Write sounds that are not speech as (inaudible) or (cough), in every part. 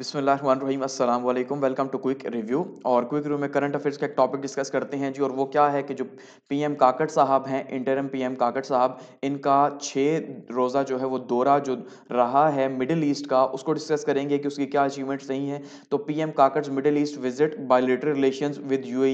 बिसमीम अस्सलाम वालेकुम वेलकम टू क्विक रिव्यू और क्विक रिव्यू में करंट अफेयर्स का एक टॉपिक डिस्कस करते हैं जी और वो क्या है कि जो पीएम काकड़ साहब हैं इंटरम पीएम काकड़ साहब इनका छः रोज़ा जो है वो दौरा जो रहा है मिडिल ईस्ट का उसको डिस्कस करेंगे कि उसकी क्या अचीवमेंट्स रही हैं तो P M Kakar middle east visit bilateral relation with U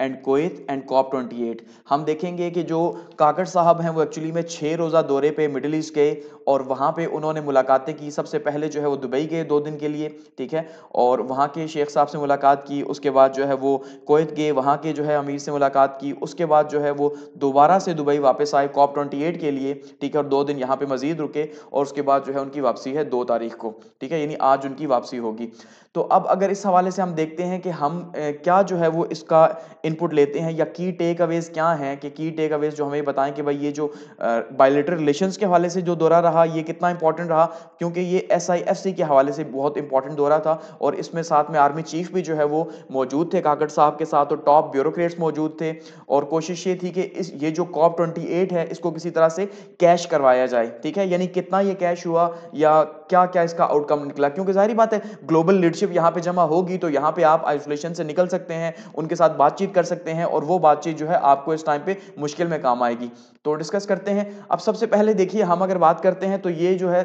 and कोत एंड कॉप 28 हम देखेंगे कि जो काकड़ साहब हैं वो एक्चुअली में छः रोज़ा दौरे पे मिडिल ईस्ट गए और वहाँ पे उन्होंने मुलाकातें की सबसे पहले जो है वो दुबई गए दो दिन के लिए ठीक है और वहाँ के शेख साहब से मुलाकात की उसके बाद जो है वो कोत गए वहाँ के जो है अमीर से मुलाकात की उसके बाद जो है वो दोबारा से दुबई वापस आए कॉप ट्वेंटी के लिए ठीक है और दो दिन यहाँ पर मजीद रुके और उसके बाद जो है उनकी वापसी है दो तारीख को ठीक है यानी आज उनकी वापसी होगी तो अब अगर इस हवाले से हम देखते हैं कि हम क्या जो है वो इसका इनपुट लेते हैं या की टेक अवेज क्या हैं कि की टेक अवेज जो हमें बताएं कि भाई ये जो बायोलेटर रिलेशन के हवाले से जो दौरा रहा ये कितना इंपॉर्टेंट रहा क्योंकि ये एस आई एफ सी के हवाले से बहुत इंपॉर्टेंट दौरा था और इसमें साथ में आर्मी चीफ भी जो है वो मौजूद थे काकड़ साहब के साथ और टॉप ब्यूरोक्रेट्स मौजूद थे और कोशिश ये थी कि इस ये जो कॉप ट्वेंटी एट है इसको किसी तरह से कैश करवाया जाए ठीक है यानी कितना ये कैश हुआ या क्या क्या इसका आउटकम निकला क्योंकि जाहिर बात है ग्लोबल लीडरशिप लीडरशिप यहाँ पे जमा होगी तो यहाँ पे आप आइसोलेशन से निकल सकते हैं उनके साथ बातचीत कर सकते हैं और वो बातचीत जो है आपको इस टाइम पे मुश्किल में काम आएगी तो डिस्कस करते हैं अब सबसे पहले देखिए हम अगर बात करते हैं तो ये जो है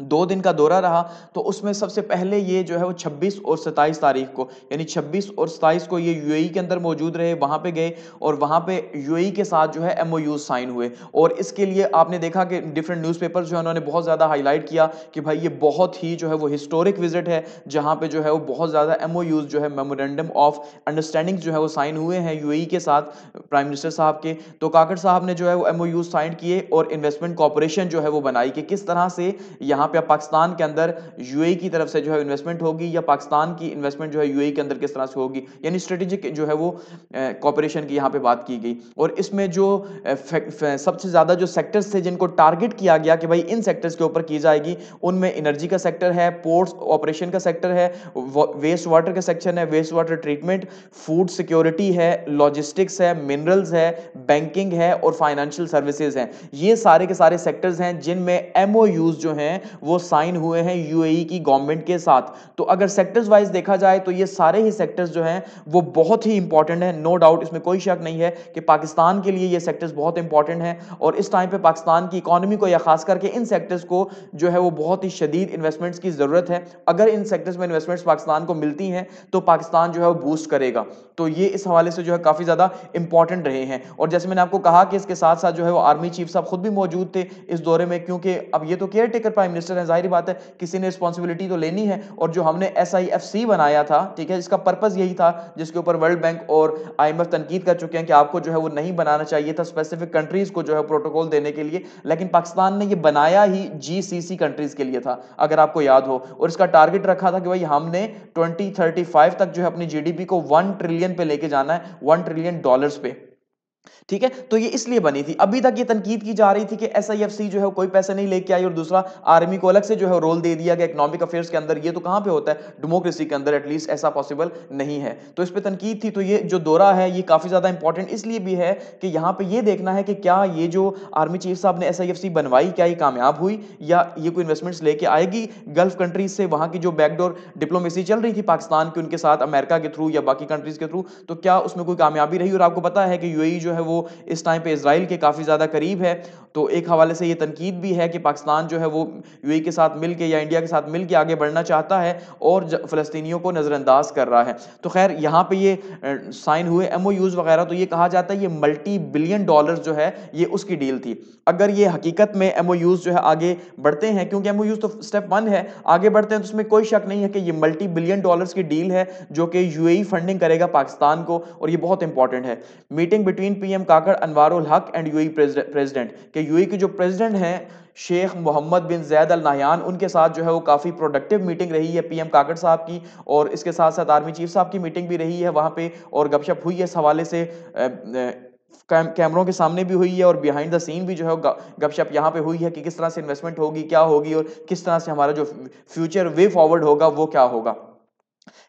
दो दिन का दौरा रहा तो उसमें सबसे पहले ये जो है वो 26 और 27 तारीख को यानी 26 और 27 को ये यूएई e के अंदर मौजूद रहे वहाँ पे गए और वहाँ पे यूएई e के साथ जो है एमओयू साइन हुए और इसके लिए आपने देखा कि डिफरेंट न्यूज़पेपर्स जो है उन्होंने बहुत ज़्यादा हाईलाइट किया कि भाई ये बहुत ही जो है वो हिस्टोरिक विजिट है जहाँ पर जो है वो बहुत ज़्यादा एम जो है मेमोरेंडम ऑफ अंडरस्टैंडिंग जो है वो साइन हुए हैं यू e के साथ प्राइम मिनिस्टर साहब के तो काकड़ साहब ने जो है वो एम साइन किए और इन्वेस्टमेंट कॉपोरेशन जो है वो बनाई कि किस तरह से यहाँ यहाँ पे पाकिस्तान के अंदर यूएई की तरफ से जो है इन्वेस्टमेंट होगी या पाकिस्तान की इन्वेस्टमेंट जो है यूएई के अंदर किस तरह से होगी यानी स्ट्रेटेजिक जो है वो कॉपरेशन की यहाँ पे बात की गई और इसमें जो सबसे ज़्यादा जो सेक्टर्स थे जिनको टारगेट किया गया कि भाई इन सेक्टर्स के ऊपर की जाएगी उनमें एनर्जी का सेक्टर है पोर्ट्स ऑपरेशन का सेक्टर है वेस्ट वाटर का सेक्शन है waste water treatment food security है लॉजिस्टिक्स है मिनरल्स है बैंकिंग है और फाइनेंशियल सर्विसेज हैं ये सारे के सारे सेक्टर्स हैं जिनमें एमओ जो हैं वो साइन हुए हैं यूएई की गवर्नमेंट के साथ तो अगर सेक्टर्स वाइज देखा जाए तो ये सारे ही सेक्टर्स जो हैं वो बहुत ही इंपॉर्टेंट हैं नो डाउट इसमें कोई शक नहीं है कि पाकिस्तान के लिए ये सेक्टर्स बहुत इंपॉर्टेंट हैं और इस टाइम पर पाकिस्तान की इकानमी को या खास करके इन सेक्टर्स को जो है वो बहुत ही शदीद इन्वेस्टमेंट्स की ज़रूरत है अगर इन सेक्टर्स में इन्वेस्टमेंट्स पाकिस्तान को मिलती हैं तो पाकिस्तान जो है वो बूस्ट करेगा तो ये इस हवाले से जो है काफ़ी ज़्यादा इंपॉर्टेंट रहे हैं और जैसे मैंने आपको कहा कि इसके साथ साथ जो है वो आर्मी चीफ साहब खुद भी मौजूद थे इस दौरे में क्योंकि अब ये तो केयर टेकर प्राइम मिनिस्टर हैं जाहिर बात है किसी ने रिस्पॉन्सिबिलिटी तो लेनी है और जो हमने एस बनाया था ठीक है इसका पर्पज़ यही था जिसके ऊपर वर्ल्ड बैंक और आई एम तनकीद कर चुके हैं कि आपको जो है वो नहीं बनाना चाहिए था स्पेसिफिक कंट्रीज़ को जो है प्रोटोकॉल देने के लिए लेकिन पाकिस्तान ने ये बनाया ही जी कंट्रीज़ के लिए था अगर आपको याद हो और इसका टारगेट रखा था कि भाई हमने ट्वेंटी तक जो है अपनी जी को वन ट्रिलियन पे लेके जाना है वन ट्रिलियन डॉलर्स पे ठीक है तो ये इसलिए बनी थी अभी तक ये तनकीद की जा रही थी कि एस आई एफ सी जो है कोई पैसे नहीं लेके आई और दूसरा आर्मी को अलग से जो है रोल दे दिया गया इकोनॉमिक अफेयर्स के अंदर ये तो कहां पे होता है डेमोक्रेसी के अंदर एटलीस्ट ऐसा पॉसिबल नहीं है तो इस पर तनकीद थी तो ये जो दौरा है ये काफ़ी ज़्यादा इंपॉर्टेंट इसलिए भी है कि यहां पर यह देखना है कि क्या ये जो आर्मी चीफ साहब ने एस आई एफ सी बनवाई क्या ये कामयाब हुई या ये कोई इन्वेस्टमेंट्स लेके आएगी गल्फ कंट्रीज से वहां की जो बैकडोर डिप्लोमेसी चल रही थी पाकिस्तान की उनके साथ अमेरिका के थ्रू या बाकी कंट्रीज के थ्रू तो क्या उसमें कोई कामयाबी रही और आपको पता है कि यू e जो है वो इस टाइम पे इसराइल के काफ़ी ज़्यादा करीब है तो एक हवाले से ये तनकीद भी है कि पाकिस्तान जो है वो यू के साथ मिल के या इंडिया के साथ मिल के आगे बढ़ना चाहता है और फ़लस्तियों को नज़रअंदाज कर रहा है तो खैर यहाँ पर ये साइन हुए एम वगैरह तो ये कहा जाता है ये मल्टी बिलियन डॉलर जो है ये उसकी डील थी अगर ये हकीकत में एम जो है आगे बढ़ते हैं क्योंकि एम तो स्टेप वन है आगे बढ़ते हैं तो उसमें कोई शक नहीं है कि ये मल्टी बिलियन डॉलर्स की डील है जो कि यू फंडिंग करेगा पाकिस्तान को और ये बहुत इंपॉर्टेंट है meeting between PM Kakar Anwarul Haq and UAE president के यूई के जो प्रेसिडेंट हैं Sheikh Mohammed bin Zayed Al Nahyan उनके साथ जो है वो काफ़ी प्रोडक्टिव मीटिंग रही है पीएम काकड़ साहब की और इसके साथ साथ आर्मी चीफ साहब की मीटिंग भी रही है वहाँ पर और गपशप हुई है इस हवाले से कैम कैमरों के सामने भी हुई है और बिहाइंड द सीन भी जो है गपशप यहाँ पे हुई है कि किस तरह से इन्वेस्टमेंट होगी क्या होगी और किस तरह से हमारा जो फ्यूचर वे फॉरवर्ड होगा वो क्या होगा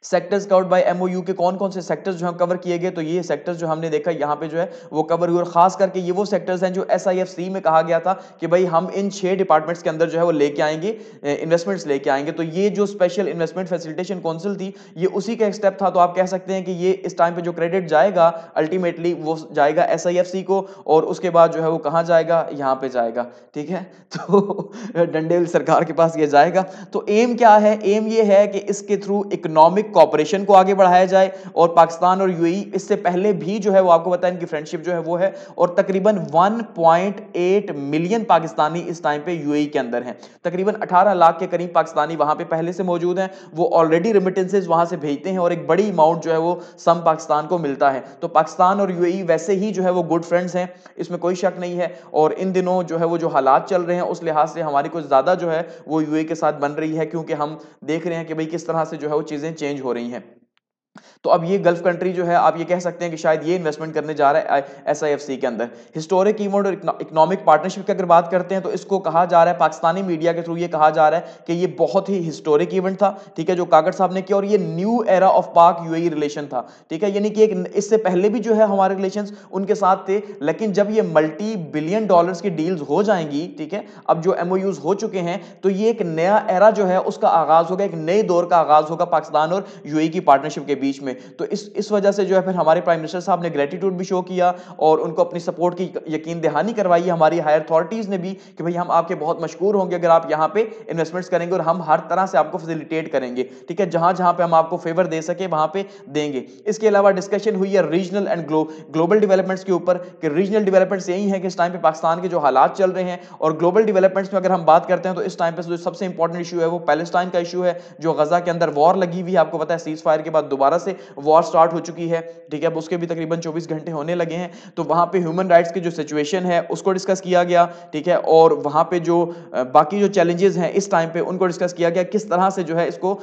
सेक्टर्स कवर्ड बाय एमओयू के कौन कौन से सेक्टर्स जो हम कवर किए गए तो ये सेक्टर्स जो हमने देखा यहाँ पे जो है वो कवर हुए और खास करके ये वो सेक्टर्स हैं जो एस में कहा गया था कि भाई हम इन छह डिपार्टमेंट्स के अंदर जो है वो लेके आएंगे इन्वेस्टमेंट्स लेके आएंगे तो ये जो स्पेशल इन्वेस्टमेंट फैसिलिटेशन काउंसिल थी ये उसी का एक स्टेप था तो आप कह सकते हैं कि ये इस टाइम पर जो क्रेडिट जाएगा अल्टीमेटली वो जाएगा एस को और उसके बाद जो है वो कहाँ जाएगा यहाँ पे जाएगा ठीक है (laughs) तो डंडेल सरकार के पास ये जाएगा तो एम क्या है एम ये है कि इसके थ्रू इकोनॉमिक कॉपरेशन को आगे बढ़ाया जाए और पाकिस्तान और यूएई e इससे पहले भी जो है वो आपको बताया इनकी फ्रेंडशिप जो है वो है और तकरीबन 1.8 मिलियन पाकिस्तानी इस टाइम पे यूएई e के अंदर हैं तकरीबन 18 लाख के करीब पाकिस्तानी वहां पे पहले से मौजूद हैं वो ऑलरेडी रिमिटेंसेज वहां से भेजते हैं और एक बड़ी अमाउंट जो है वो सम पाकिस्तान को मिलता है तो पाकिस्तान और यू e वैसे ही जो है वो गुड फ्रेंड्स हैं इसमें कोई शक नहीं है और इन दिनों जो है वो जो हालात चल रहे हैं उस लिहाज से हमारी कुछ ज्यादा जो है वो यू के साथ बन रही है क्योंकि हम देख रहे हैं कि भाई किस तरह से जो है वो चीजें चेंज चेंज हो रही हैं तो अब ये गल्फ कंट्री जो है आप ये कह सकते हैं कि शायद ये इन्वेस्टमेंट करने जा रहा है एस के अंदर हिस्टोरिक इवेंट और इकोनॉमिक पार्टनरशिप की अगर बात करते हैं तो इसको कहा जा रहा है पाकिस्तानी मीडिया के थ्रू ये कहा जा रहा है कि ये बहुत ही हिस्टोरिक इवेंट था ठीक है जो कागड़ साहब ने किया और ये new era of Pak U relation था ठीक है यानी कि एक इससे पहले भी जो है हमारे रिलेशन उनके साथ थे लेकिन जब ये मल्टी बिलियन डॉलर की डील्स हो जाएंगी ठीक है अब जो एमओ हो चुके हैं तो ये एक नया एरा जो है उसका आगाज होगा एक नए दौर का आगाज होगा पाकिस्तान और यू e की पार्टनरशिप के बीच बीच में तो इस इस वजह से जो है फिर हमारे प्राइम मिनिस्टर साहब ने ग्रेटिट्यूड भी शो किया और उनको अपनी सपोर्ट की यकीन दहानी करवाई हमारी हायर अथॉरिटीज़ ने भी कि भाई हम आपके बहुत मशहूर होंगे अगर आप यहाँ पे इन्वेस्टमेंट्स करेंगे और हम हर तरह से आपको फैसिलिटेट करेंगे ठीक है जहाँ जहाँ पर हम आपको फेवर दे सके वहाँ पर देंगे इसके अलावा डिस्कशन हुई है रीजनल एंड ग्लोबल डिवेलपमेंट्स के ऊपर कि रीजनल डिवेलपमेंट्स यही है कि इस टाइम पर पाकिस्तान के जो हालात चल रहे हैं और ग्लोबल डिवेलपमेंट्स में अगर हम बात करते हैं तो इस टाइम पर जो सबसे इंपॉर्टेंट इशू है वो पैलेस्टाइन का इशू है जो गजा के अंदर वॉर लगी हुई है आपको पता है सीज फायर के बाद दोबारा दोबारा से वॉर स्टार्ट हो चुकी है ठीक है अब उसके भी तकरीबन 24 घंटे होने लगे हैं तो वहाँ पे ह्यूमन राइट्स की जो सिचुएशन है उसको डिस्कस किया गया ठीक है और वहाँ पे जो बाकी जो चैलेंजेस हैं इस टाइम पे उनको डिस्कस किया गया किस तरह से जो है इसको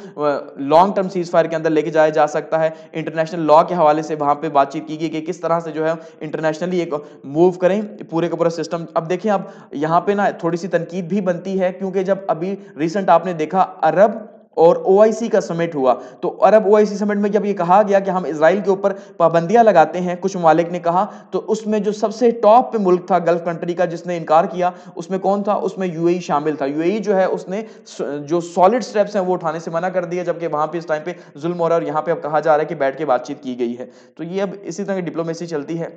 लॉन्ग टर्म सीज फायर के अंदर लेके जाया जा सकता है इंटरनेशनल लॉ के हवाले से वहाँ पर बातचीत की गई कि किस तरह से जो है इंटरनेशनली एक मूव करें पूरे का पूरा सिस्टम अब देखिए अब यहाँ पे ना थोड़ी सी तनकीद भी बनती है क्योंकि जब अभी रिसेंट आपने देखा अरब और ओ का समिट हुआ तो अरब ओ समिट में जब ये कहा गया कि हम इसराइल के ऊपर पाबंदियां लगाते हैं कुछ ममालिक ने कहा तो उसमें जो सबसे टॉप पे मुल्क था गल्फ कंट्री का जिसने इनकार किया उसमें कौन था उसमें यूएई e शामिल था यूएई e जो है उसने जो सॉलिड स्टेप्स हैं वो उठाने से मना कर दिया जबकि वहां पर इस टाइम पे जुल्म हो रहा है और यहाँ पे अब कहा जा रहा है कि बैठ के बातचीत की गई है तो ये अब इसी तरह की डिप्लोमेसी चलती है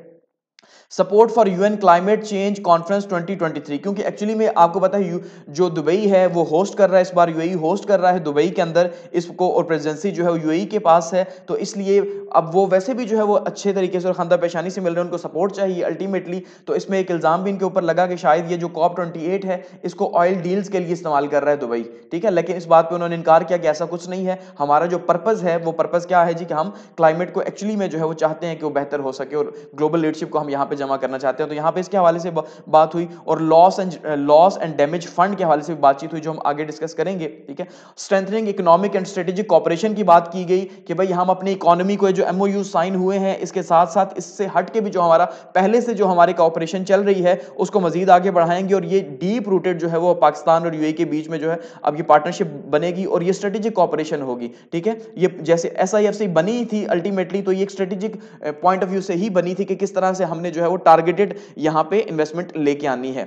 support for UN climate change conference 2023 क्योंकि एक्चुअली में आपको पता है जो दुबई है वो होस्ट कर रहा है इस बार यूएई होस्ट e कर रहा है दुबई के अंदर इसको और प्रेजेंसी जो है यूएई e के पास है तो इसलिए अब वो वैसे भी जो है वो अच्छे तरीके से और खानदा पेशानी से मिल रहे हैं उनको सपोर्ट चाहिए अल्टीमेटली तो इसमें एक इल्ज़ाम भी इनके ऊपर लगा कि शायद ये जो कॉप ट्वेंटी है इसको ऑयल डील्स के लिए इस्तेमाल कर रहा है दुबई ठीक है लेकिन इस बात पर उन्होंने इनकार किया कि ऐसा कुछ नहीं है हमारा जो पर्पज़ है वो पर्पज़ क्या है जी कि हम क्लाइमेट को एक्चुअली में जो है वो चाहते हैं कि वो बेहतर हो सके और ग्लोबल लीडरशिप को हम यहाँ पर पे जमा करना चाहते हैं तो यहाँ पे इसके हवाले से बात हुई और loss and loss and damage fund के हवाले से बातचीत हुई जो हम आगे डिस्कस करेंगे ठीक है strengthening economic and strategic cooperation की बात की गई कि भाई हम अपनी इकोनॉमी को जो एम साइन हुए हैं इसके साथ साथ इससे हट के भी जो हमारा पहले से जो हमारे कॉपरेशन चल रही है उसको मजीद आगे बढ़ाएंगे और ये डीप रूटेड जो है वो पाकिस्तान और यू e के बीच में जो है अब ये पार्टनरशिप बनेगी और ये स्ट्रेटेजिक कॉपरेशन होगी ठीक है ये जैसे एस बनी थी अल्टीमेटली तो ये एक स्ट्रेटेजिक पॉइंट ऑफ व्यू से ही बनी थी कि किस तरह से हमने जो है वो टारगेटेड यहाँ पे इन्वेस्टमेंट लेके आनी है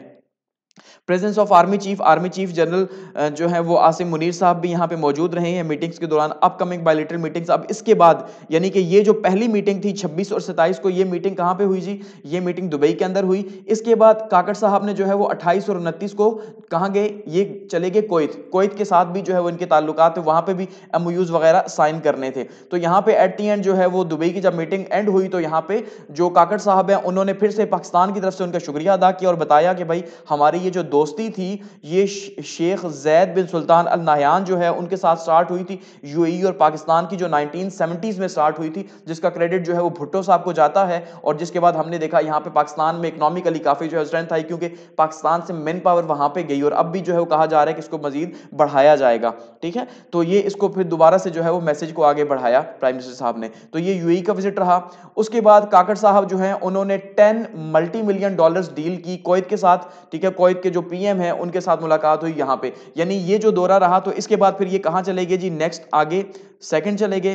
presence of army chief army chief general जो है वो आसिम मुनीर साहब भी यहाँ पे मौजूद रहे हैं मीटिंग्स के दौरान अपकमिंग बायोलिटल मीटिंग्स अब इसके बाद यानी कि ये जो पहली मीटिंग थी 26 और 27 को ये मीटिंग कहाँ पे हुई जी ये मीटिंग दुबई के अंदर हुई इसके बाद काकड़ साहब ने जो है वो 28 और उनतीस को कहाँ गए ये चले गए कोयत कोयत के साथ भी जो है वो इनके ताल्लुक थे वहाँ पर भी एम वगैरह साइन करने थे तो यहाँ पर एट दी एंड जो है वो दुबई की जब मीटिंग एंड हुई तो यहाँ पर जो काकड़ साहब हैं उन्होंने फिर से पाकिस्तान की तरफ से उनका शुक्रिया अदा किया और बताया कि भाई हमारी ये जो दोस्ती थी ये शेख जैद बिन सुल्तान अल नायान जो है उनके साथ स्टार्ट हुई थी यूएई e और पाकिस्तान की जो 1970s में स्टार्ट हुई थी जिसका क्रेडिट जो है वो भुट्टो साहब को जाता है और जिसके बाद हमने देखा यहाँ पे पाकिस्तान में इकोनॉमिकली काफ़ी जो है स्ट्रेंथ आई क्योंकि पाकिस्तान से मैन पावर वहाँ पर गई और अब भी जो है वो कहा जा रहा है कि इसको मजीद बढ़ाया जाएगा ठीक है तो ये इसको फिर दोबारा से जो है वो मैसेज को आगे बढ़ाया प्राइम मिनिस्टर साहब ने तो ये यू e का विजिट रहा उसके बाद काकड़ साहब जो है उन्होंने ten multi million dollar deal की कोयत के साथ ठीक है कोयत मुल्क के जो पीएम हैं उनके साथ मुलाकात हुई यहां पे यानी ये जो दौरा रहा तो इसके बाद फिर ये कहां चले गए जी नेक्स्ट आगे सेकंड चले गए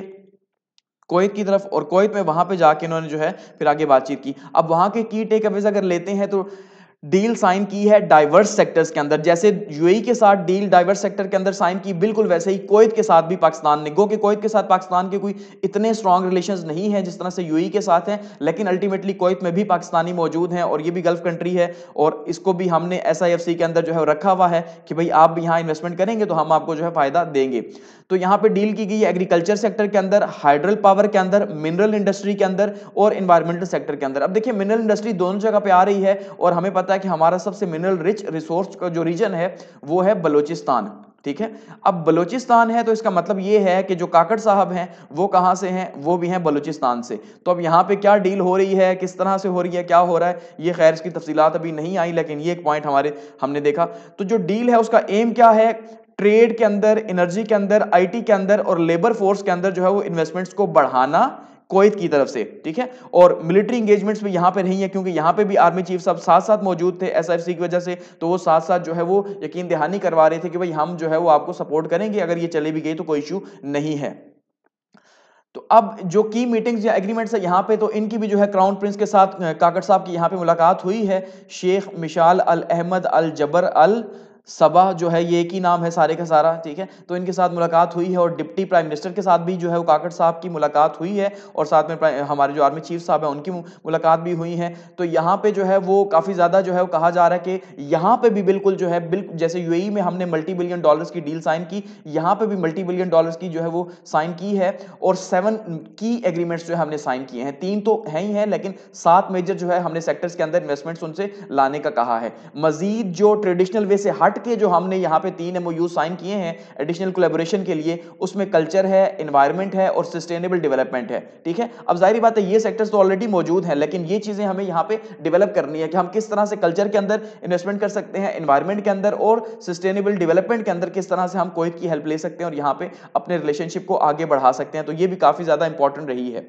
कोयत की तरफ और कोयत में वहां पे जाके इन्होंने जो है फिर आगे बातचीत की अब वहां के की टेक अवेज अगर लेते हैं तो डील साइन की है डाइवर्स सेक्टर्स के अंदर जैसे यूएई e के साथ डील डाइवर्स सेक्टर के अंदर साइन की बिल्कुल वैसे ही कोयत के साथ भी पाकिस्तान ने गो के कोयत के साथ पाकिस्तान के कोई इतने स्ट्रॉन्ग रिलेशंस नहीं है जिस तरह से यूएई e के साथ हैं लेकिन अल्टीमेटली कोयत में भी पाकिस्तानी मौजूद हैं और ये भी गल्फ कंट्री है और इसको भी हमने एस के अंदर जो है रखा हुआ है कि भाई आप यहाँ इन्वेस्टमेंट करेंगे तो हम आपको जो है फायदा देंगे तो यहाँ पर डील की गई है एग्रीकल्चर सेक्टर के अंदर हाइड्रल पावर के अंदर मिनरल इंडस्ट्री के अंदर और इन्वायरमेंटल सेक्टर के अंदर अब देखिए मिनरल इंडस्ट्री दोनों जगह पर आ रही है और हमें पता है कि हमारा सबसे मिनरल रिच रिसोर्स का जो रीजन है वो है बलोचिस्तान ठीक है अब बलोचिस्तान है तो इसका मतलब ये है कि जो काकड़ साहब हैं वो कहाँ से हैं वो भी हैं बलोचिस्तान से तो अब यहाँ पे क्या डील हो रही है किस तरह से हो रही है क्या हो रहा है ये खैर इसकी तफसीलात अभी नहीं आई लेकिन ये एक पॉइंट हमारे हमने देखा तो जो डील है उसका एम क्या है ट्रेड के अंदर एनर्जी के अंदर आईटी के अंदर और लेबर फोर्स के अंदर जो है वो इन्वेस्टमेंट्स को बढ़ाना कोत की तरफ से ठीक है और मिलिट्री इंगेजमेंट्स भी यहाँ पे नहीं है क्योंकि यहाँ पे भी आर्मी चीफ साहब साथ साथ मौजूद थे एस की वजह से तो वो साथ साथ जो है वो यकीन दहानी करवा रहे थे कि भाई हम जो है वो आपको सपोर्ट करेंगे अगर ये चले भी गए तो कोई इश्यू नहीं है तो अब जो की मीटिंग्स या एग्रीमेंट्स है यहाँ पे तो इनकी भी जो है क्राउन प्रिंस के साथ काकड़ साहब की यहाँ पे मुलाकात हुई है शेख मिशाल अल अहमद अल जबर अल सबा जो है ये एक ही नाम है सारे का सारा ठीक है तो इनके साथ मुलाकात हुई है और डिप्टी प्राइम मिनिस्टर के साथ भी जो है वो काकड़ साहब की मुलाकात हुई है और साथ में हमारे जो आर्मी चीफ साहब हैं उनकी मुलाकात भी हुई है तो यहाँ पे जो है वो काफ़ी ज़्यादा जो है वो कहा जा रहा है कि यहाँ पे भी बिल्कुल जो है बिल्कुल जैसे यू में हमने मल्टी बिलियन डॉलर्स की डील साइन की यहाँ पे भी मल्टी बिलियन डॉलर्स की जो है वो साइन की है और सेवन की एग्रीमेंट्स जो है हमने साइन किए हैं तीन तो हैं ही हैं लेकिन सात मेजर जो है हमने सेक्टर्स के अंदर इन्वेस्टमेंट्स उनसे लाने का कहा है मजीद जो ट्रेडिशनल वे से हट आर्ट के जो हमने यहाँ पे तीन एम साइन किए हैं एडिशनल कोलेबोरेशन के लिए उसमें कल्चर है इन्वायरमेंट है और सस्टेनेबल डेवलपमेंट है ठीक है अब जाहिर बात है ये सेक्टर्स तो ऑलरेडी मौजूद हैं लेकिन ये चीज़ें हमें यहाँ पे डेवलप करनी है कि हम किस तरह से कल्चर के अंदर इन्वेस्टमेंट कर सकते हैं इन्वायरमेंट के अंदर और सस्टेनेबल डेवलपमेंट के अंदर किस तरह से हम कोई की हेल्प ले सकते हैं और यहाँ पर अपने रिलेशनशिप को आगे बढ़ा सकते हैं तो ये भी काफ़ी ज़्यादा इंपॉर्टेंट रही है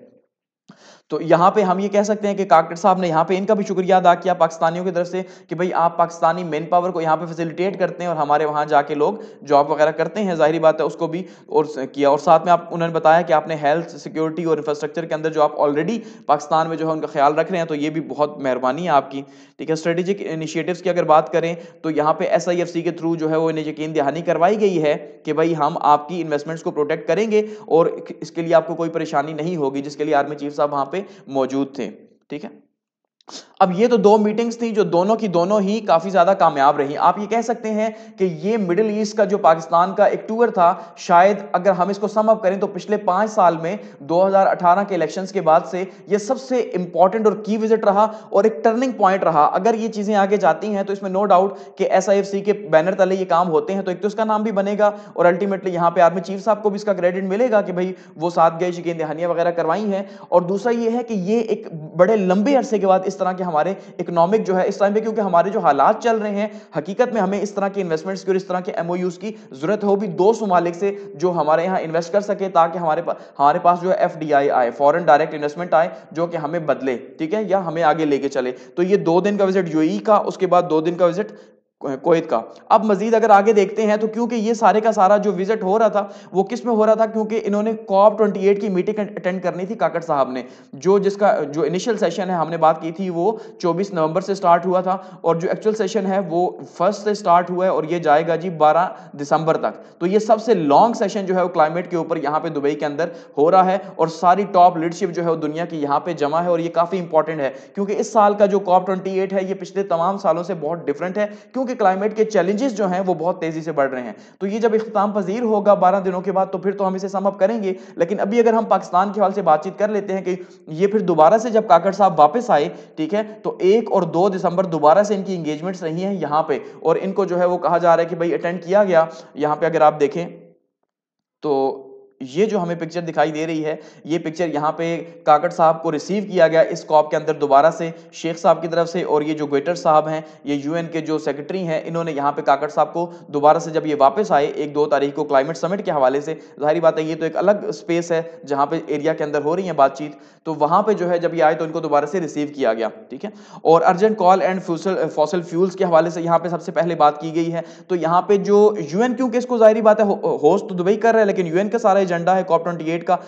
तो यहाँ पे हम ये कह सकते हैं कि काकड़ साहब ने यहाँ पे इनका भी शुक्रिया अदा किया पाकिस्तानियों की तरफ से कि भाई आप पाकिस्तानी मैन पावर को यहाँ पे फैसिलिटेट करते हैं और हमारे वहाँ जाके लोग जॉब वगैरह करते हैं जाहिर बात है उसको भी और किया और साथ में आप उन्होंने बताया कि आपने हेल्थ सिक्योरिटी और इंफ्रास्ट्रक्चर के अंदर जो आप ऑलरेडी पाकिस्तान में जो है उनका ख्याल रख रहे हैं तो ये भी बहुत मेहरबानी है आपकी ठीक है स्ट्रेटेजिक इनिशियेटिव की अगर बात करें तो यहाँ पे एस के थ्रू जो है वो इन्हें यकीन दहानी करवाई गई है कि भाई हम आपकी इन्वेस्टमेंट्स को प्रोटेक्ट करेंगे और इसके लिए आपको कोई परेशानी नहीं होगी जिसके लिए आर्मी चीफ साहब वहाँ पे मौजूद थे ठीक है अब ये तो दो मीटिंग्स थी जो दोनों की दोनों ही काफी ज्यादा कामयाब रही आप ये कह सकते हैं कि ये मिडिल ईस्ट का जो पाकिस्तान का एक टूर था शायद अगर हम इसको सम अप करें तो पिछले पांच साल में 2018 के इलेक्शंस के बाद से ये सबसे इंपॉर्टेंट और की विजिट रहा और एक टर्निंग पॉइंट रहा अगर ये चीजें आगे जाती हैं तो इसमें नो डाउट कि एस के बैनर तले ये काम होते हैं तो एक तो इसका नाम भी बनेगा और अल्टीमेटली यहाँ पे आर्मी चीफ साहब को भी इसका क्रेडिट मिलेगा कि भाई वो साथ गए शिकेंद दहानिया वगैरह करवाई है और दूसरा ये है कि ये एक बड़े लंबे अरसे के बाद इस तरह के हमारे इकोनॉमिक जो है इस टाइम पे क्योंकि हमारे जो हालात चल रहे हैं हकीकत में हमें इस तरह के इन्वेस्टमेंट्स की और इस तरह के एमओयूज की जरूरत हो भी दो ममालिक से जो हमारे यहाँ इन्वेस्ट कर सके ताकि हमारे पा, हमारे पास जो है एफ आए फॉरन डायरेक्ट इन्वेस्टमेंट आए जो कि हमें बदले ठीक है या हमें आगे लेके चले तो ये दो दिन का विजिट यू e का उसके बाद दो दिन का विजिट कोयत का अब मजीद अगर आगे देखते हैं तो क्योंकि ये सारे का सारा जो विजिट हो रहा था वो किस में हो रहा था क्योंकि इन्होंने कॉप ट्वेंटी की मीटिंग अटेंड करनी थी काकड़ साहब ने जो जिसका जो इनिशियल सेशन है हमने बात की थी वो 24 नवंबर से स्टार्ट हुआ था और जो एक्चुअल सेशन है वो फर्स्ट से स्टार्ट हुआ है और ये जाएगा जी बारह दिसंबर तक तो ये सबसे लॉन्ग सेशन जो है वो क्लाइमेट के ऊपर यहाँ पे दुबई के अंदर हो रहा है और सारी टॉप लीडरशिप जो है वो दुनिया की यहाँ पे जमा है और ये काफी इंपॉर्टेंट है क्योंकि इस साल का जो कॉप ट्वेंटी है ये पिछले तमाम सालों से बहुत डिफरेंट है क्योंकि क्योंकि क्लाइमेट के चैलेंजेस जो हैं वो बहुत तेजी से बढ़ रहे हैं तो ये जब इख्ताम पजीर होगा बारह दिनों के बाद तो फिर तो हम इसे समअप करेंगे लेकिन अभी अगर हम पाकिस्तान के हवाले से बातचीत कर लेते हैं कि ये फिर दोबारा से जब काकड़ साहब वापस आए ठीक है तो एक और दो दिसंबर दोबारा से इनकी इंगेजमेंट्स रही हैं यहाँ पे और इनको जो है वो कहा जा रहा है कि भाई अटेंड किया गया यहाँ पे अगर आप देखें तो ये जो हमें पिक्चर दिखाई दे रही है ये पिक्चर यहाँ पे काकड़ साहब को रिसीव किया गया इस कॉप के अंदर दोबारा से शेख साहब की तरफ से और ये जो ग्वेटर साहब हैं ये यूएन के जो सेक्रेटरी हैं इन्होंने यहाँ पे काकड़ साहब को दोबारा से जब ये वापस आए एक दो तारीख को क्लाइमेट समिट के हवाले से जाहरी बात है ये तो एक अलग स्पेस है जहाँ पे एरिया के अंदर हो रही है बातचीत तो वहाँ पे जो है जब ये आए तो इनको दोबारा से रिसीव किया गया ठीक है और urgent call and fossil fossil fuels के हवाले से यहाँ पे सबसे पहले बात की गई है तो यहाँ पे जो यूएन क्योंकि इसको जाहिर बात है होस्ट तो दुबई कर रहा है लेकिन यूएन का सारा एजेंडा है कॉप ट्वेंटी एट का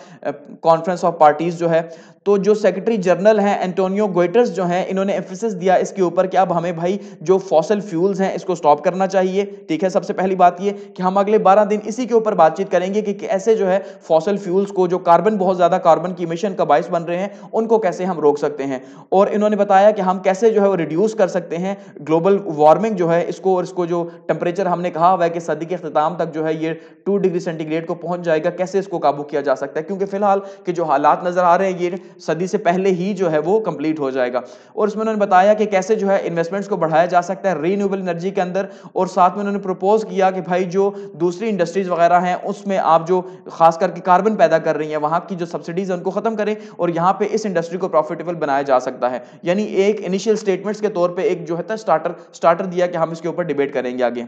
कॉन्फ्रेंस ऑफ पार्टीज जो है तो जो सेक्रेटरी जनरल हैं एंटोनियो गोइटर्स जो हैं इन्होंने एम्फोसिस दिया इसके ऊपर कि अब हमें भाई जो फॉसल फ्यूल्स हैं इसको स्टॉप करना चाहिए ठीक है सबसे पहली बात ये कि हम अगले 12 दिन इसी के ऊपर बातचीत करेंगे कि कैसे जो है फॉसल फ्यूल्स को जो कार्बन बहुत ज़्यादा कार्बन की मिशन का बायस बन रहे हैं उनको कैसे हम रोक सकते हैं और इन्होंने बताया कि हम कैसे जो है वो रिड्यूस कर सकते हैं ग्लोबल वार्मिंग जो है इसको और इसको जो टेम्परेचर हमने कहा हुआ है कि सदी के अख्ताम तक जो है ये टू डिग्री सेंटीग्रेड को पहुँच जाएगा कैसे इसको काबू किया जा सकता है क्योंकि फिलहाल के जो हालात नजर आ रहे हैं ये सदी से पहले ही जो है वो कंप्लीट हो जाएगा और इसमें उन्होंने बताया कि कैसे जो है इन्वेस्टमेंट्स को बढ़ाया जा सकता है रीन्यूएबल एनर्जी के अंदर और साथ में उन्होंने प्रपोज किया कि भाई जो दूसरी इंडस्ट्रीज वगैरह हैं उसमें आप जो खास करके कार्बन पैदा कर रही हैं वहां की जो सब्सिडीज है उनको खत्म करें और यहाँ पे इस इंडस्ट्री को प्रॉफिटेबल बनाया जा सकता है यानी एक इनिशियल स्टेटमेंट्स के तौर पर एक जो है स्टार्टर स्टार्टर दिया कि हम इसके ऊपर डिबेट करेंगे आगे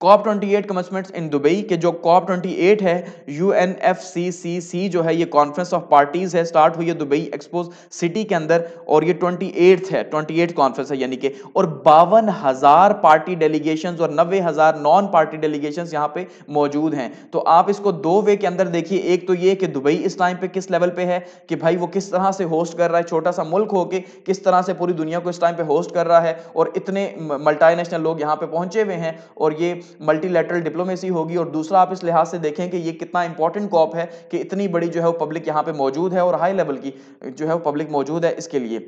COP twenty eight commitments in Dubai के जो कॉप ट्वेंटी एट है U N F C C C जो है ये कॉन्फ्रेंस ऑफ पार्टीज है स्टार्ट हुई है दुबई एक्सपो सिटी के अंदर और ये ट्वेंटी एट है ट्वेंटी एट कॉन्फ्रेंस है यानी कि और बावन हजार पार्टी डेलीगेशन और नब्बे हजार नॉन पार्टी डेलीगेशन यहाँ पे मौजूद हैं तो आप इसको दो वे के अंदर देखिए एक तो ये कि दुबई इस टाइम पे किस लेवल पे है कि भाई वो किस तरह से होस्ट कर रहा है छोटा सा मुल्क होके किस तरह से पूरी दुनिया को इस टाइम पे होस्ट कर रहा है और इतने मल्टानेशनल लोग यहाँ पे पहुंचे हुए हैं और ये ये मल्टीलेटरल डिप्लोमेसी होगी और दूसरा आप इस लिहाज से देखें कि ये कितना इंपॉर्टेंट कॉप है कि इतनी बड़ी जो है वो पब्लिक यहाँ पे मौजूद है और हाई लेवल की जो है वो पब्लिक मौजूद है इसके लिए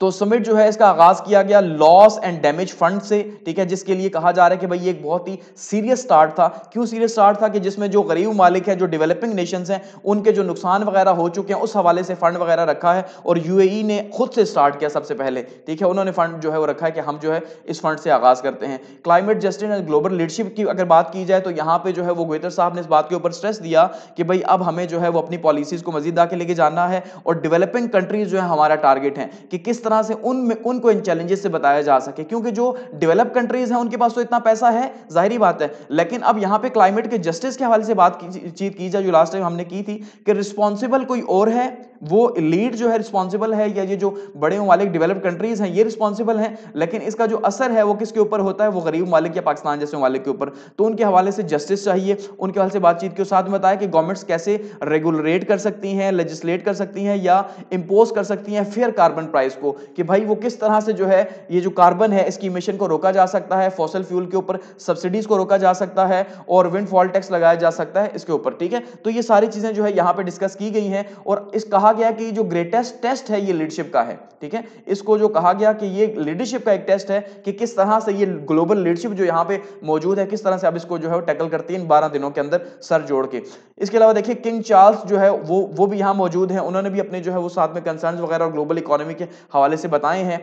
तो समिट जो है इसका आगाज किया गया लॉस एंड डैमेज फंड से ठीक है जिसके लिए कहा जा रहा है कि भाई ये एक बहुत ही सीरियस स्टार्ट था क्यों सीरियस स्टार्ट था कि जिसमें जो गरीब मालिक है जो डेवलपिंग नेशंस हैं उनके जो नुकसान वगैरह हो चुके हैं उस हवाले से फंड वगैरह रखा है और यूएई e ने खुद से स्टार्ट किया सबसे पहले ठीक है उन्होंने फंड जो है वो रखा है कि हम जो है इस फंड से आगाज करते हैं climate justice and global leadership की अगर बात की जाए तो यहाँ पे जो है वो गोयतर साहब ने इस बात के ऊपर स्ट्रेस दिया कि भाई अब हमें जो है वो अपनी पॉलिसीज को मजीद आके लेके जाना है और डेवलपिंग कंट्रीज जो है हमारा टारगेट है कि किस तरह से उन उनको इन चैलेंजेस से बताया जा सके क्योंकि जो डेवलप कंट्रीज हैं उनके पास तो इतना पैसा है जाहिर बात है लेकिन अब यहाँ पे क्लाइमेट के जस्टिस के हवाले से बात चीत की जाए जो लास्ट टाइम हमने की थी कि रिस्पॉन्सिबल कोई और है वो लीड जो है रिस्पॉन्सिबल है या ये जो बड़े ममालिक डेवलप कंट्रीज हैं ये रिस्पॉन्सिबल हैं लेकिन इसका जो असर है वो किसके ऊपर होता है वो गरीब मालिक या पाकिस्तान जैसे ममालिक के ऊपर तो उनके हवाले से जस्टिस चाहिए उनके हवाले से बातचीत के साथ बताया कि गवर्नमेंट्स कैसे रेगुलेट कर सकती हैं लेजिस्लेट कर सकती हैं या इम्पोज कर सकती हैं फेयर कार्बन प्राइस इसको कि भाई वो किस तरह से जो है ये जो कार्बन है इसकी इमिशन को रोका जा सकता है फॉसल फ्यूल के ऊपर सब्सिडीज को रोका जा सकता है और विंड फॉल टैक्स लगाया जा सकता है इसके ऊपर ठीक है तो ये सारी चीजें जो है यहाँ पे डिस्कस की गई हैं और इस कहा गया कि जो ग्रेटेस्ट टेस्ट है ये लीडरशिप का है ठीक है इसको जो कहा गया कि ये लीडरशिप का एक टेस्ट है कि किस तरह से ये ग्लोबल लीडरशिप जो यहाँ पे मौजूद है किस तरह से आप इसको जो है टैकल करती है इन बारह दिनों के अंदर सर जोड़ के इसके अलावा देखिए किंग चार्ल्स जो है वो वो भी यहाँ मौजूद है उन्होंने भी अपने जो है वो साथ में कंसर्न वगैरह और ग्लोबल इकोनॉमी के हवाले से बताए हैं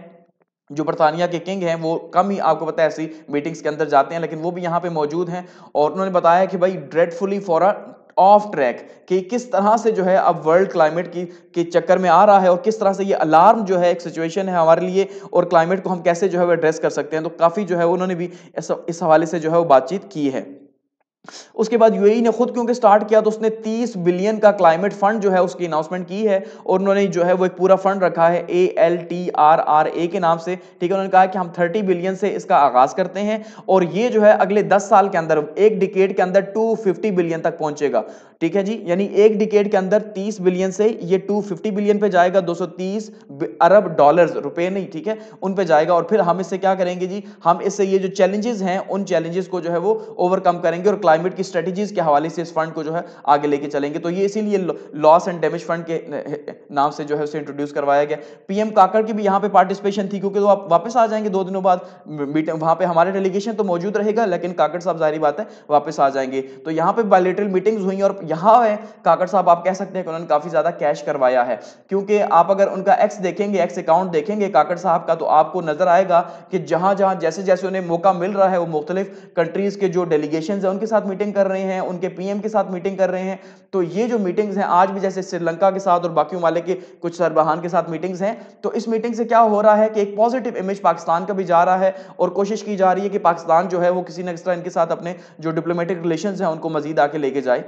जो बरतानिया के किंग हैं वो कम ही आपको पता है ऐसी मीटिंग्स के अंदर जाते हैं लेकिन वो भी यहाँ पे मौजूद हैं और उन्होंने बताया कि भाई dreadfully for a off track कि किस तरह से जो है अब वर्ल्ड क्लाइमेट की के चक्कर में आ रहा है और किस तरह से ये अलार्म जो है एक सिचुएशन है हमारे लिए और क्लाइमेट को हम कैसे जो है वो एड्रेस कर सकते हैं तो काफ़ी जो है उन्होंने भी इस हवाले से जो है वो बातचीत की है उसके बाद यूएई e ने खुद क्योंकि स्टार्ट किया तो उसने 30 बिलियन का क्लाइमेट फंड जो है उसकी अनाउंसमेंट की है और उन्होंने जो है वो एक पूरा फंड रखा है A L T R R A के नाम से ठीक है उन्होंने कहा कि हम 30 बिलियन से इसका आगाज करते हैं और ये जो है अगले 10 साल के अंदर एक डिकेट के अंदर 250 बिलियन तक पहुंचेगा ठीक है जी यानी एक डिकेड के अंदर 30 बिलियन से ये 250 बिलियन पे जाएगा 230 अरब डॉलर्स रुपए नहीं ठीक है उन पे जाएगा और फिर हम इससे क्या करेंगे जी हम इससे ये जो चैलेंजेस हैं उन चैलेंजेस को जो है वो ओवरकम करेंगे और क्लाइमेट की स्ट्रेटेजीज के हवाले से इस फंड को जो है आगे लेके चलेंगे तो ये इसीलिए लॉस एंड डैमेज फंड के नाम से जो है उसे इंट्रोड्यूस करवाया गया पीएम काकड़ की भी यहाँ पे पार्टिसिपेशन थी क्योंकि तो वापस आ जाएंगे दो दिनों बाद मीटिंग वहाँ पर हमारे डेलीगेशन तो मौजूद रहेगा लेकिन काकड़ साहब जारी बात है वापस आ जाएंगे तो यहाँ पे बायोलिटरल मीटिंग्स हुई और यहाँ है काकड़ साहब आप कह सकते हैं कि उन्होंने काफ़ी ज़्यादा कैश करवाया है क्योंकि आप अगर उनका एक्स देखेंगे एक्स अकाउंट देखेंगे काकड़ साहब का तो आपको नजर आएगा कि जहां जहां जैसे जैसे उन्हें मौका मिल रहा है वो मुख्तलिफ कंट्रीज़ के जो डेलीगेशन है उनके साथ मीटिंग कर रहे हैं उनके पी के साथ मीटिंग कर रहे हैं तो ये जो मीटिंग्स हैं आज भी जैसे श्रीलंका के साथ और बाकी मालिक के कुछ सरबहान के साथ मीटिंग्स हैं तो इस मीटिंग से क्या हो रहा है कि एक पॉजिटिव इमेज पाकिस्तान का भी जा रहा है और कोशिश की जा रही है कि पाकिस्तान जो है वो किसी न किसी तरह इनके साथ अपने जो डिप्लोमेटिक रिलेशन हैं उनको मजीद आके लेके जाए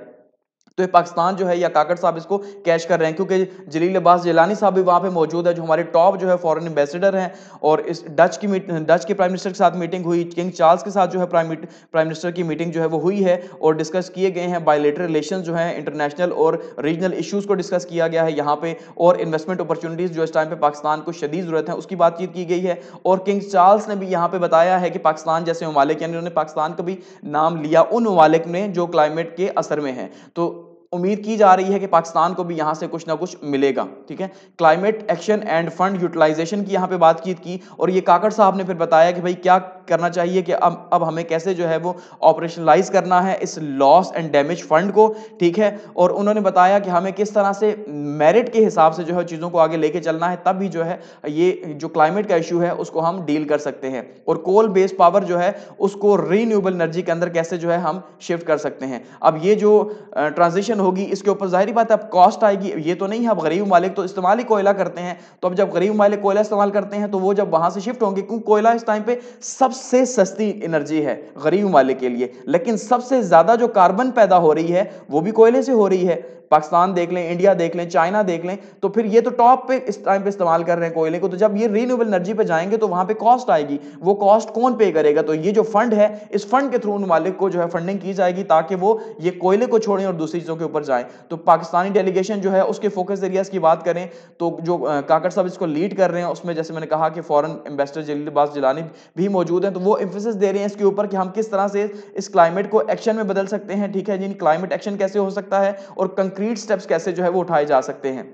तो ये पाकिस्तान जो है या काकड़ साहब इसको कैश कर रहे हैं क्योंकि जलील अब्बास जलानी साहब भी वहाँ पे मौजूद है जो हमारे टॉप जो है फॉरेन एम्बेसडर हैं और इस डच की डच के प्राइम मिनिस्टर के साथ मीटिंग हुई किंग चार्ल्स के साथ जो है प्राइम प्राइम मिनिस्टर की मीटिंग जो है वो हुई है और डिस्कस किए गए हैं बायोलेटर रिलेशन जो है इंटरनेशनल और रीजनल इशूज़ को डिस्कस किया गया है यहाँ पर और इन्वेस्टमेंट अपॉर्चुनिटीज़ जो इस टाइम पर पाकिस्तान को शदीद ज़रूरत है उसकी बातचीत की गई है और किंग चार्ल्स ने भी यहाँ पर बताया है कि पाकिस्तान जैसे ममालिक यानी उन्होंने पाकिस्तान का भी नाम लिया उन ममालिक ने जो क्लाइमेट के असर में है तो उम्मीद की जा रही है कि पाकिस्तान को भी यहां से कुछ ना कुछ मिलेगा ठीक है climate action and fund utilisation की यहां पे बात की और ये काकड़ साहब ने फिर बताया कि भाई क्या करना चाहिए कि अब अब हमें कैसे जो है वो ऑपरेशनलाइज करना है इस लॉस एंड डैमेज फंड को ठीक है और उन्होंने बताया कि हमें किस तरह से मेरिट के हिसाब से जो है चीज़ों को आगे लेके चलना है तब भी जो है ये जो क्लाइमेट का इशू है उसको हम डील कर सकते हैं और कोल बेस्ड पावर जो है उसको रीन्यूएबल एनर्जी के अंदर कैसे जो है हम शिफ्ट कर सकते हैं अब ये जो ट्रांजिशन होगी इसके ऊपर जाहिर बात है अब कॉस्ट आएगी ये तो नहीं है अब गरीब मालिक तो इस्तेमाल ही कोयला करते हैं तो अब जब गरीब मालिक कोयला इस्तेमाल करते हैं तो वो जब वहां से शिफ्ट होंगे क्योंकि कोयला इस टाइम पे सब सबसे सस्ती एनर्जी है गरीब मालिक के लिए लेकिन सबसे ज़्यादा जो कार्बन पैदा हो रही है वो भी कोयले से हो रही है पाकिस्तान देख लें इंडिया देख लें चाइना देख लें तो फिर ये तो टॉप पे इस टाइम पे इस्तेमाल कर रहे हैं कोयले को तो जब ये रीन्यूएबल एनर्जी पे जाएंगे तो वहां पे कॉस्ट आएगी वो कॉस्ट कौन पे करेगा तो ये जो फंड है इस फंड के थ्रू उन मालिक को जो है फंडिंग की जाएगी ताकि वो ये कोयले को छोड़ें और दूसरी चीज़ों के ऊपर जाए तो पाकिस्तानी डेलीगेशन जो है उसके फोकस एरियाज की बात करें तो जो काकड़ साहब इसको लीड कर रहे हैं उसमें जैसे मैंने कहा कि फॉरन एम्बेसडर जलीलबाज जिलानी भी मौजूद है तो वो इम्फोसिस दे रहे हैं इसके ऊपर कि हम किस तरह से इस क्लाइमेट को एक्शन में बदल सकते हैं ठीक है जी क्लाइमेट एक्शन कैसे हो सकता है और कंक्रीट कंक्रीट स्टेप्स कैसे जो है वो उठाए जा सकते हैं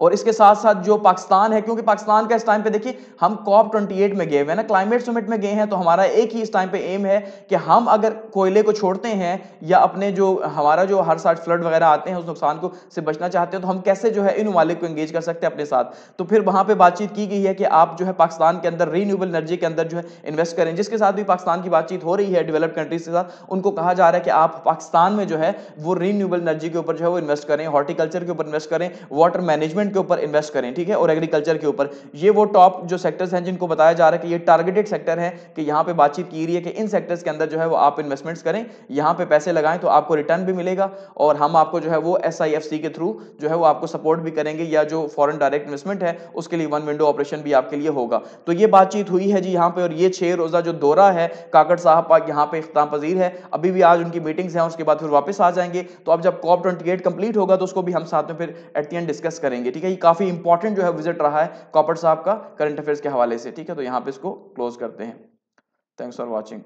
और इसके साथ साथ जो पाकिस्तान है क्योंकि पाकिस्तान का इस टाइम पे देखिए हम कॉप ट्वेंटी में गए हुए ना क्लाइमेट समिट में गए हैं तो हमारा एक ही इस टाइम पे एम है कि हम अगर कोयले को छोड़ते हैं या अपने जो हमारा जो हर साल फ्लड वगैरह आते हैं उस नुकसान को से बचना चाहते हैं तो हम कैसे जो है इन ममालिक को एंगेज कर सकते हैं अपने साथ तो फिर वहाँ पर बातचीत की गई है कि आप जो है पाकिस्तान के अंदर रीन्यूबल एनर्जी के अंदर जो है इन्वेस्ट करें जिसके साथ भी पाकिस्तान की बातचीत हो रही है डेवलप कंट्रीज के साथ उनको कहा जा रहा है कि आप पाकिस्तान में जो है वो रीन्यूबल एनर्जी के ऊपर जो है वो इन्वेस्ट करें हॉर्टिकल्चर के ऊपर इन्वेस्ट करें वाटर मैनेज मैनेजमेंट के ऊपर इन्वेस्ट करें ठीक है और एग्रीकल्चर के ऊपर ये वो टॉप जो सेक्टर्स हैं जिनको बताया जा रहा है कि ये टारगेटेड सेक्टर है कि यहाँ पे बातचीत की रही है कि इन सेक्टर्स के अंदर जो है वो आप इन्वेस्टमेंट्स करें यहाँ पे पैसे लगाएं तो आपको रिटर्न भी मिलेगा और हम आपको जो है वो एस के थ्रू जो है वो आपको सपोर्ट भी करेंगे या जो फॉरन डायरेक्ट इन्वेस्टमेंट है उसके लिए वन विंडो ऑपरेशन भी आपके लिए होगा तो ये बातचीत हुई है जी यहाँ पर और ये छः रोजा जो दौरा है काकड़ साहब पाक यहाँ पे इख्ताम पजीर है अभी भी आज उनकी मीटिंग्स हैं उसके बाद फिर वापस आ जाएंगे तो अब जब कॉप ट्वेंटी कंप्लीट होगा तो उसको भी हम साथ में फिर एट दी एंड डिस्कस करेंगे करेंगे ठीक है ये काफी इंपॉर्टेंट जो है विजिट रहा है कॉपर साहब का करंट अफेयर्स के हवाले से ठीक है तो यहाँ पे इसको क्लोज करते हैं थैंक्स फॉर वॉचिंग